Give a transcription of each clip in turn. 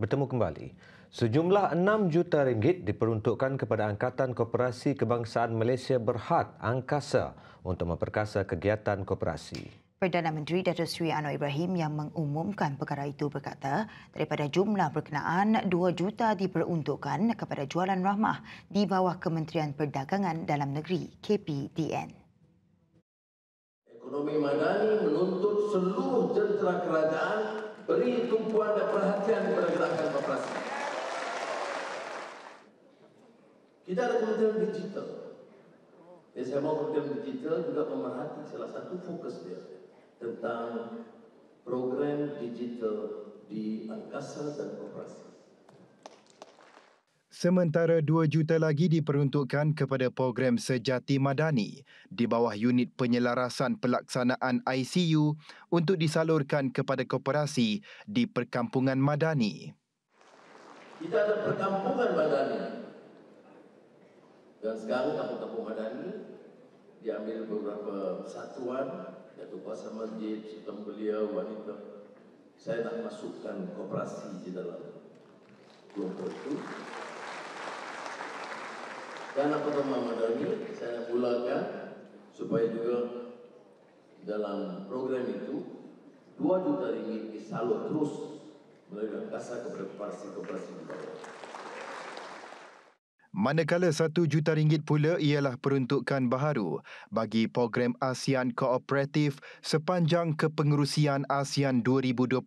bertemu kembali. Sejumlah 6 juta ringgit diperuntukkan kepada Angkatan Koperasi Kebangsaan Malaysia Berhad Angkasa untuk memperkasa kegiatan koperasi. Perdana Menteri Datuk Seri Anwar Ibrahim yang mengumumkan perkara itu berkata, daripada jumlah berkenaan, 2 juta diperuntukkan kepada jualan rahmah di bawah Kementerian Perdagangan Dalam Negeri, KPDN. Ekonomi madani menuntut seluruh jentera kerajaan beri tumpuan dan perhatian kepada gerakan koperasi. Kita ada kementerian digital. Dan saya mahu kementerian digital juga memerhati salah satu fokus dia tentang program digital di angkasa dan koperasi. Sementara 2 juta lagi diperuntukkan kepada program Sejati Madani di bawah unit penyelarasan pelaksanaan ICU untuk disalurkan kepada koperasi di perkampungan Madani. Kita ada perkampungan Madani. Dan sekarang kampung-kampung Madani diambil beberapa satuan iaitu kuasa masjid, sistem belia, wanita. Saya nak masukkan koperasi di dalam kelompok itu. Karena pertemuan modal ini saya bulatkan supaya juga dalam program itu dua juta ringgit disalur terus melalui angkasa kepada koperasi-koperasi di bawah. Manakala satu juta ringgit pula ialah peruntukan baharu bagi program ASEAN Kooperatif sepanjang kepengurusan ASEAN 2025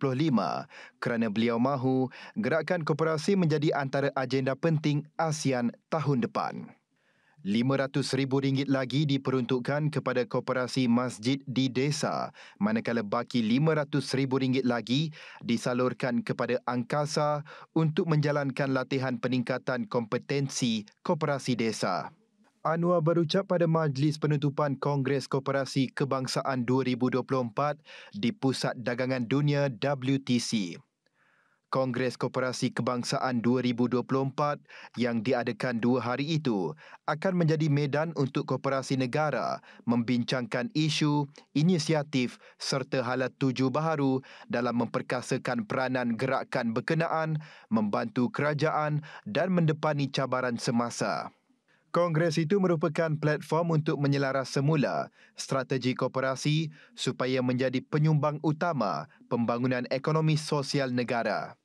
kerana beliau mahu gerakan kooperasi menjadi antara agenda penting ASEAN tahun depan. RM500,000 lagi diperuntukkan kepada koperasi masjid di desa, manakala baki RM500,000 lagi disalurkan kepada angkasa untuk menjalankan latihan peningkatan kompetensi koperasi desa. Anwar berucap pada majlis penutupan Kongres Koperasi Kebangsaan 2024 di Pusat Dagangan Dunia WTC. Kongres Koperasi Kebangsaan 2024 yang diadakan dua hari itu akan menjadi medan untuk koperasi negara membincangkan isu, inisiatif serta hala tuju baharu dalam memperkasakan peranan gerakan berkenaan, membantu kerajaan dan mendepani cabaran semasa. Kongres itu merupakan platform untuk menyelaras semula strategi koperasi supaya menjadi penyumbang utama pembangunan ekonomi sosial negara.